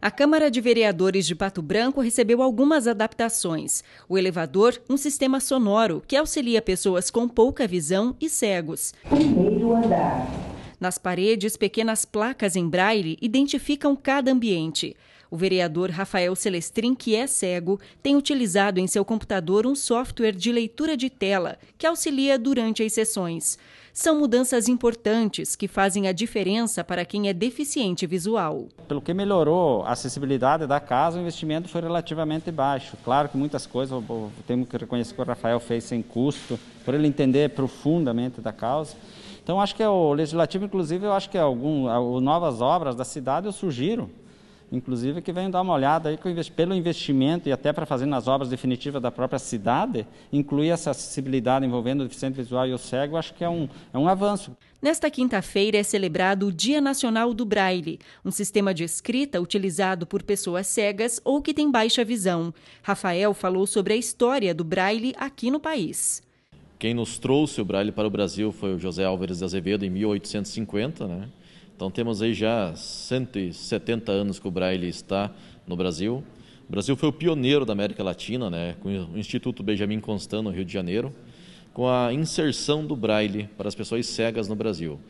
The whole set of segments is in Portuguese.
A Câmara de Vereadores de Pato Branco recebeu algumas adaptações. O elevador, um sistema sonoro que auxilia pessoas com pouca visão e cegos. Primeiro andar. Nas paredes, pequenas placas em braille identificam cada ambiente. O vereador Rafael Celestrin, que é cego, tem utilizado em seu computador um software de leitura de tela que auxilia durante as sessões. São mudanças importantes que fazem a diferença para quem é deficiente visual. Pelo que melhorou a acessibilidade da casa, o investimento foi relativamente baixo. Claro que muitas coisas, temos que reconhecer que o Rafael fez sem custo, por ele entender profundamente da causa. Então, acho que é o legislativo, inclusive, eu acho que é algum, novas obras da cidade, eu sugiro, inclusive, que venham dar uma olhada aí pelo investimento e até para fazer nas obras definitivas da própria cidade, incluir essa acessibilidade envolvendo o deficiente visual e o cego, acho que é um, é um avanço. Nesta quinta-feira é celebrado o Dia Nacional do Braille, um sistema de escrita utilizado por pessoas cegas ou que têm baixa visão. Rafael falou sobre a história do Braille aqui no país. Quem nos trouxe o Braille para o Brasil foi o José Álvares de Azevedo em 1850, né? Então temos aí já 170 anos que o Braille está no Brasil. O Brasil foi o pioneiro da América Latina, né, com o Instituto Benjamin Constant no Rio de Janeiro, com a inserção do Braille para as pessoas cegas no Brasil.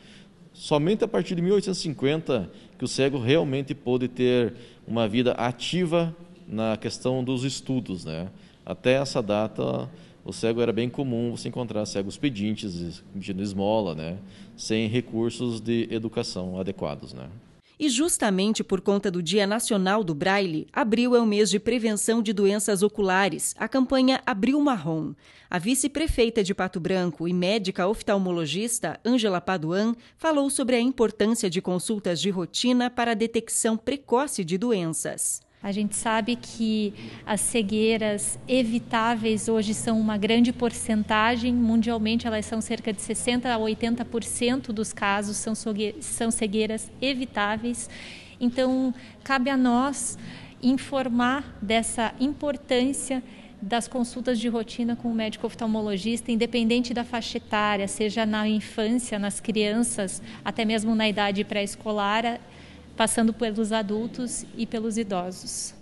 Somente a partir de 1850 que o cego realmente pôde ter uma vida ativa na questão dos estudos, né? Até essa data o cego era bem comum você encontrar cegos pedintes, pedindo esmola, né? sem recursos de educação adequados. Né? E justamente por conta do Dia Nacional do Braille, abril é o mês de prevenção de doenças oculares, a campanha Abril Marrom. A vice-prefeita de Pato Branco e médica oftalmologista Ângela Paduan falou sobre a importância de consultas de rotina para a detecção precoce de doenças. A gente sabe que as cegueiras evitáveis hoje são uma grande porcentagem, mundialmente elas são cerca de 60% a 80% dos casos são, são cegueiras evitáveis. Então, cabe a nós informar dessa importância das consultas de rotina com o médico oftalmologista, independente da faixa etária, seja na infância, nas crianças, até mesmo na idade pré-escolar passando pelos adultos e pelos idosos.